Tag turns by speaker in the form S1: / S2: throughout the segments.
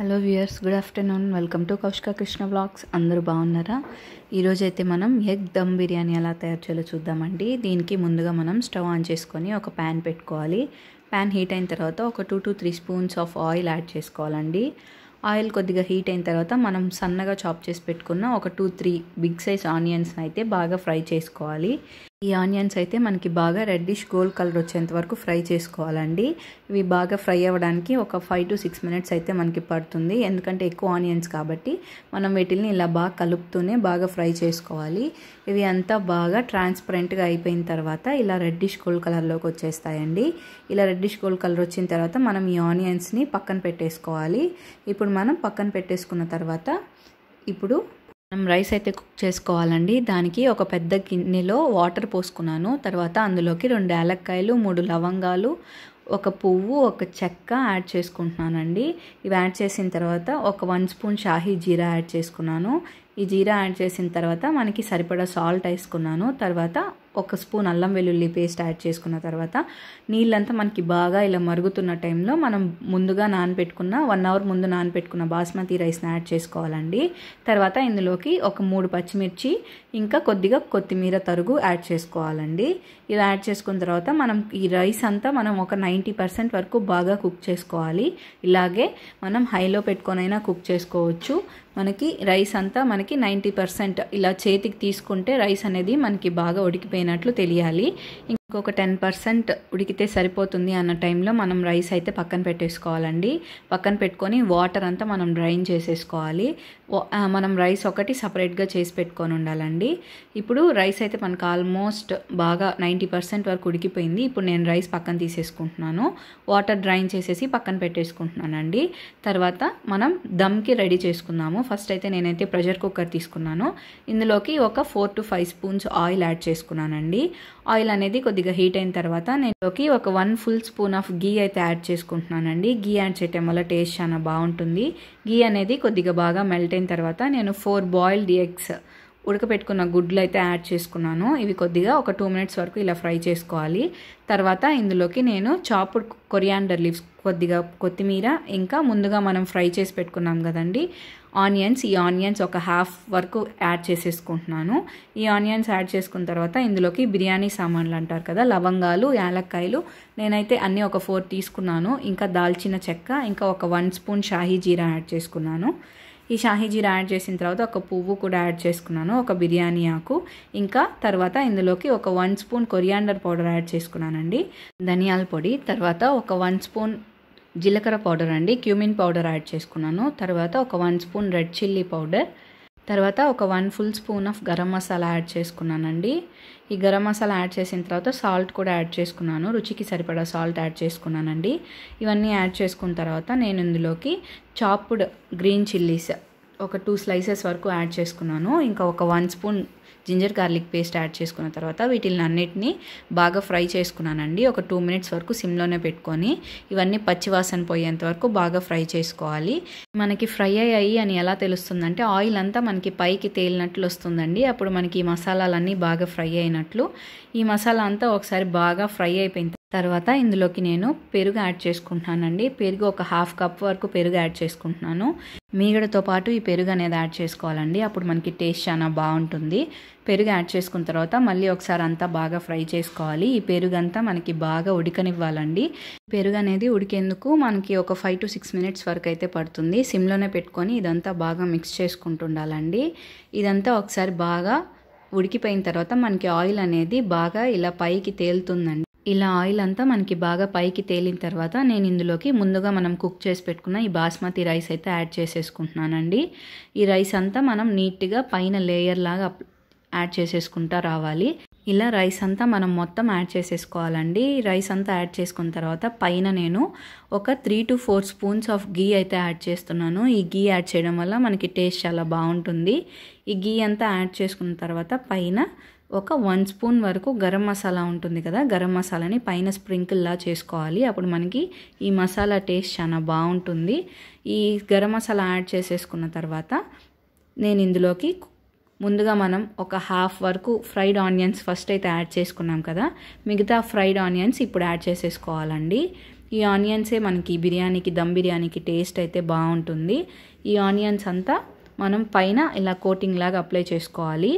S1: hello viewers good afternoon welcome to Kaushika Krishna blogs అందరూ బాగున్నారా ఈరోజైతే మనం ఎగ్ దమ్ బిర్యానీ ఎలా తయారు చేయాలో చూద్దామండి దీనికి ముందుగా మనం స్టవ్ ఆన్ చేసుకొని ఒక ప్యాన్ పెట్టుకోవాలి ప్యాన్ హీట్ అయిన తర్వాత ఒక two to three spoons of oil add చేసుకోవాలండి ఆయిల్ కొద్దిగా హీట్ అయిన తర్వాత మనం సన్నగా చాప్ చేసి పెట్టుకున్న ఒక two three big size onions అయితే బాగా ఫ్రై చేసుకోవాలి ఈ ఆనియన్స్ అయితే మనకి బాగా రెడ్డిష్ గోల్డ్ కలర్ వచ్చేంత వరకు ఫ్రై చేసుకోవాలండి ఇవి బాగా ఫ్రై అవ్వడానికి ఒక ఫైవ్ టు సిక్స్ మినిట్స్ అయితే మనకి పడుతుంది ఎందుకంటే ఎక్కువ ఆనియన్స్ కాబట్టి మనం వీటిని ఇలా బాగా కలుపుతూనే బాగా ఫ్రై చేసుకోవాలి ఇవి అంతా బాగా ట్రాన్స్పరెంట్గా అయిపోయిన తర్వాత ఇలా రెడ్డిష్ గోల్డ్ కలర్లోకి వచ్చేస్తాయండి ఇలా రెడ్డిష్ గోల్డ్ కలర్ వచ్చిన తర్వాత మనం ఈ ఆనియన్స్ని పక్కన పెట్టేసుకోవాలి ఇప్పుడు మనం పక్కన పెట్టేసుకున్న తర్వాత ఇప్పుడు మనం రైస్ అయితే కుక్ చేసుకోవాలండి దానికి ఒక పెద్ద గిన్నెలో వాటర్ పోసుకున్నాను తర్వాత అందులోకి రెండు ఏలక్కాయలు మూడు లవంగాలు ఒక పువ్వు ఒక చెక్క యాడ్ చేసుకుంటున్నానండి ఇవి యాడ్ చేసిన తర్వాత ఒక వన్ స్పూన్ షాహీ జీరా యాడ్ చేసుకున్నాను ఈ జీరా యాడ్ చేసిన తర్వాత మనకి సరిపడా సాల్ట్ వేసుకున్నాను తర్వాత ఒక స్పూన్ అల్లం వెల్లుల్లి పేస్ట్ యాడ్ చేసుకున్న తర్వాత నీళ్ళంతా మనకి బాగా ఇలా మరుగుతున్న టైంలో మనం ముందుగా నానబెట్టుకున్న వన్ అవర్ ముందు నానబెట్టుకున్న బాస్మతి రైస్ని యాడ్ చేసుకోవాలండి తర్వాత ఇందులోకి ఒక మూడు పచ్చిమిర్చి ఇంకా కొద్దిగా కొత్తిమీర తరుగు యాడ్ చేసుకోవాలండి ఇలా యాడ్ చేసుకున్న తర్వాత మనం ఈ రైస్ అంతా మనం ఒక నైంటీ పర్సెంట్ వరకు బాగా కుక్ చేసుకోవాలి ఇలాగే మనం హైలో పెట్టుకొనైనా కుక్ చేసుకోవచ్చు మనకి రైస్ అంతా మనకి నైంటీ పర్సెంట్ ఇలా చేతికి తీసుకుంటే రైస్ అనేది మనకి బాగా ఉడికిపోయింది అయిపోయినట్లు తెలియాలి ఇంకొక టెన్ పర్సెంట్ ఉడికితే సరిపోతుంది అన్న టైంలో మనం రైస్ అయితే పక్కన పెట్టేసుకోవాలండి పక్కన పెట్టుకొని వాటర్ అంతా మనం డ్రైన్ చేసేసుకోవాలి మనం రైస్ ఒకటి సపరేట్గా చేసి పెట్టుకొని ఉండాలండి ఇప్పుడు రైస్ అయితే మనకు ఆల్మోస్ట్ బాగా నైంటీ పర్సెంట్ వరకు ఉడికిపోయింది ఇప్పుడు నేను రైస్ పక్కన తీసేసుకుంటున్నాను వాటర్ డ్రైన్ చేసేసి పక్కన పెట్టేసుకుంటున్నానండి తర్వాత మనం దమ్కి రెడీ చేసుకున్నాము ఫస్ట్ అయితే నేనైతే ప్రెషర్ కుక్కర్ తీసుకున్నాను ఇందులోకి ఒక four to five spoons oil add చేసుకున్నానండి ఆయిల్ అనేది కొద్దిగా కొద్దిగా హీట్ అయిన తర్వాత నేను ఒక one full spoon of ghee అయితే యాడ్ చేసుకుంటున్నానండి గీ యాడ్ చేయటం వల్ల టేస్ట్ చాలా బాగుంటుంది గీ అనేది కొద్దిగా బాగా మెల్ట్ అయిన తర్వాత నేను ఫోర్ బాయిల్డ్ ఎగ్స్ ఉడకపెట్టుకున్న గుడ్లు అయితే యాడ్ చేసుకున్నాను ఇవి కొద్దిగా ఒక టూ మినిట్స్ వరకు ఇలా ఫ్రై చేసుకోవాలి తర్వాత ఇందులోకి నేను చాపుడ్ కొరియాండర్ లీవ్స్ కొద్దిగా కొత్తిమీర ఇంకా ముందుగా మనం ఫ్రై చేసి పెట్టుకున్నాం కదండి ఆనియన్స్ ఈ ఆనియన్స్ ఒక హాఫ్ వరకు యాడ్ చేసేసుకుంటున్నాను ఈ ఆనియన్స్ యాడ్ చేసుకున్న తర్వాత ఇందులోకి బిర్యానీ సామాన్లు అంటారు కదా లవంగాలు యాలక్కాయలు నేనైతే అన్నీ ఒక ఫోర్ తీసుకున్నాను ఇంకా దాల్చిన చెక్క ఇంకా ఒక వన్ స్పూన్ షాహీ జీరా యాడ్ చేసుకున్నాను ఈ షాహీజీరా యాడ్ చేసిన తర్వాత ఒక పువ్వు కూడా యాడ్ చేసుకున్నాను ఒక బిర్యానీ ఆకు ఇంకా తర్వాత ఇందులోకి ఒక one spoon coriander powder add చేసుకున్నానండి ధనియాల పొడి తర్వాత ఒక వన్ స్పూన్ జీలకర్ర పౌడర్ అండి క్యూమిన్ పౌడర్ యాడ్ చేసుకున్నాను తర్వాత ఒక one spoon red chilli powder తర్వాత ఒక one full spoon of garam masala add చేసుకున్నానండి ఈ గరం మసాలా యాడ్ చేసిన తర్వాత సాల్ట్ కూడా యాడ్ చేసుకున్నాను రుచికి సరిపడా సాల్ట్ యాడ్ చేసుకున్నానండి ఇవన్నీ యాడ్ చేసుకున్న తర్వాత నేను ఇందులోకి చాప్డ్ గ్రీన్ చిల్లీస్ ఒక టూ స్లైసెస్ వరకు యాడ్ చేసుకున్నాను ఇంకా ఒక one spoon ginger garlic paste add చేసుకున్న తర్వాత వీటిని అన్నిటిని బాగా ఫ్రై చేసుకున్నానండి ఒక టూ మినిట్స్ వరకు సిమ్లోనే పెట్టుకొని ఇవన్నీ పచ్చివాసన పోయేంత వరకు బాగా ఫ్రై చేసుకోవాలి మనకి ఫ్రై అయ్యాయి అని ఎలా తెలుస్తుందంటే ఆయిల్ అంతా మనకి పైకి తేలినట్లు వస్తుందండి అప్పుడు మనకి ఈ మసాలాలన్నీ బాగా ఫ్రై అయినట్లు ఈ మసాలా అంతా ఒకసారి బాగా ఫ్రై అయిపోయింది తర్వాత ఇందులోకి నేను పెరుగు యాడ్ చేసుకుంటున్నానండి పెరుగు ఒక హాఫ్ కప్ వరకు పెరుగు యాడ్ చేసుకుంటున్నాను మీగడతో పాటు ఈ పెరుగు అనేది యాడ్ చేసుకోవాలండి అప్పుడు మనకి టేస్ట్ చాలా బాగుంటుంది పెరుగు యాడ్ చేసుకున్న తర్వాత మళ్ళీ ఒకసారి అంతా బాగా ఫ్రై చేసుకోవాలి ఈ పెరుగు అంతా మనకి బాగా ఉడకనివ్వాలండి పెరుగు అనేది ఉడికేందుకు మనకి ఒక ఫైవ్ టు సిక్స్ మినిట్స్ వరకు అయితే పడుతుంది సిమ్లోనే పెట్టుకొని ఇదంతా బాగా మిక్స్ చేసుకుంటుండాలండి ఇదంతా ఒకసారి బాగా ఉడికిపోయిన తర్వాత మనకి ఆయిల్ అనేది బాగా ఇలా పైకి తేలుతుందండి ఇలా ఆయిల్ అంతా మనకి బాగా పైకి తేలిన తర్వాత నేను ఇందులోకి ముందుగా మనం కుక్ చేసి పెట్టుకున్న ఈ బాస్మతి రైస్ అయితే యాడ్ చేసేసుకుంటున్నానండి ఈ రైస్ అంతా మనం నీట్గా పైన లేయర్ లాగా యాడ్ చేసేసుకుంటా రావాలి ఇలా రైస్ అంతా మనం మొత్తం యాడ్ చేసేసుకోవాలండి రైస్ అంతా యాడ్ చేసుకున్న తర్వాత పైన నేను ఒక three to four spoons of ghee అయితే యాడ్ చేస్తున్నాను ఈ గీ యాడ్ చేయడం వల్ల మనకి టేస్ట్ చాలా బాగుంటుంది ఈ గీ అంతా యాడ్ చేసుకున్న తర్వాత పైన ఒక వన్ స్పూన్ వరకు గరం మసాలా ఉంటుంది కదా గరం మసాలాని పైన స్ప్రింకిల్లా చేసుకోవాలి అప్పుడు మనకి ఈ మసాలా టేస్ట్ చాలా బాగుంటుంది ఈ గరం మసాలా యాడ్ చేసేసుకున్న తర్వాత నేను ఇందులోకి ముందుగా మనం ఒక హాఫ్ వరకు ఫ్రైడ్ ఆనియన్స్ ఫస్ట్ అయితే యాడ్ చేసుకున్నాం కదా మిగతా ఫ్రైడ్ ఆనియన్స్ ఇప్పుడు యాడ్ చేసేసుకోవాలండి ఈ ఆనియన్సే మనకి బిర్యానీకి దమ్ బిర్యానీకి టేస్ట్ అయితే బాగుంటుంది ఈ ఆనియన్స్ అంతా మనం పైన ఇలా కోటింగ్ లాగా అప్లై చేసుకోవాలి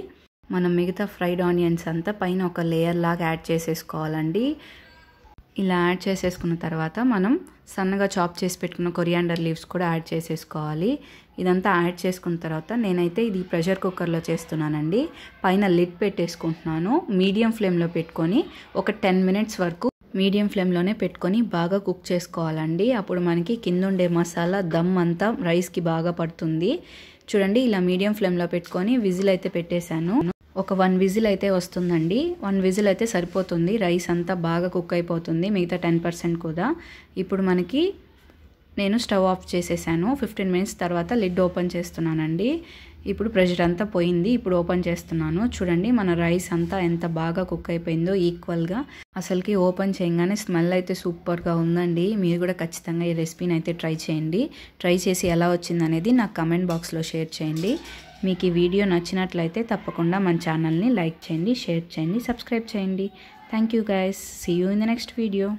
S1: మనం మిగతా ఫ్రైడ్ ఆనియన్స్ అంతా పైన ఒక లేయర్ లాగా యాడ్ చేసేసుకోవాలండి ఇలా యాడ్ చేసేసుకున్న తర్వాత మనం సన్నగా చాప్ చేసి పెట్టుకున్న కొరియాండర్ లీవ్స్ కూడా యాడ్ చేసేసుకోవాలి ఇదంతా యాడ్ చేసుకున్న తర్వాత నేనైతే ఇది ప్రెషర్ కుక్కర్లో చేస్తున్నానండి పైన లిడ్ పెట్టేసుకుంటున్నాను మీడియం ఫ్లేమ్లో పెట్టుకొని ఒక టెన్ మినిట్స్ వరకు మీడియం ఫ్లేమ్లోనే పెట్టుకొని బాగా కుక్ చేసుకోవాలండి అప్పుడు మనకి కింద ఉండే మసాలా దమ్ అంతా రైస్కి బాగా పడుతుంది చూడండి ఇలా మీడియం ఫ్లేమ్లో పెట్టుకొని విజిల్ అయితే పెట్టేశాను ఒక వన్ విజిల్ అయితే వస్తుందండి వన్ విజిల్ అయితే సరిపోతుంది రైస్ అంతా బాగా కుక్ అయిపోతుంది మిగతా టెన్ పర్సెంట్ కూడా ఇప్పుడు మనకి నేను స్టవ్ ఆఫ్ చేసేసాను ఫిఫ్టీన్ మినిట్స్ తర్వాత లిడ్ ఓపెన్ చేస్తున్నానండి ఇప్పుడు ప్రెషర్ అంతా పోయింది ఇప్పుడు ఓపెన్ చేస్తున్నాను చూడండి మన రైస్ అంతా ఎంత బాగా కుక్ అయిపోయిందో ఈక్వల్గా అసలుకి ఓపెన్ చేయగానే స్మెల్ అయితే సూపర్గా ఉందండి మీరు కూడా ఖచ్చితంగా ఈ రెసిపీని అయితే ట్రై చేయండి ట్రై చేసి ఎలా వచ్చిందనేది నాకు కమెంట్ బాక్స్లో షేర్ చేయండి మీకు ఈ వీడియో నచ్చినట్లయితే తప్పకుండా మన ఛానల్ని లైక్ చేయండి షేర్ చేయండి సబ్స్క్రైబ్ చేయండి thank you guys see you in the next video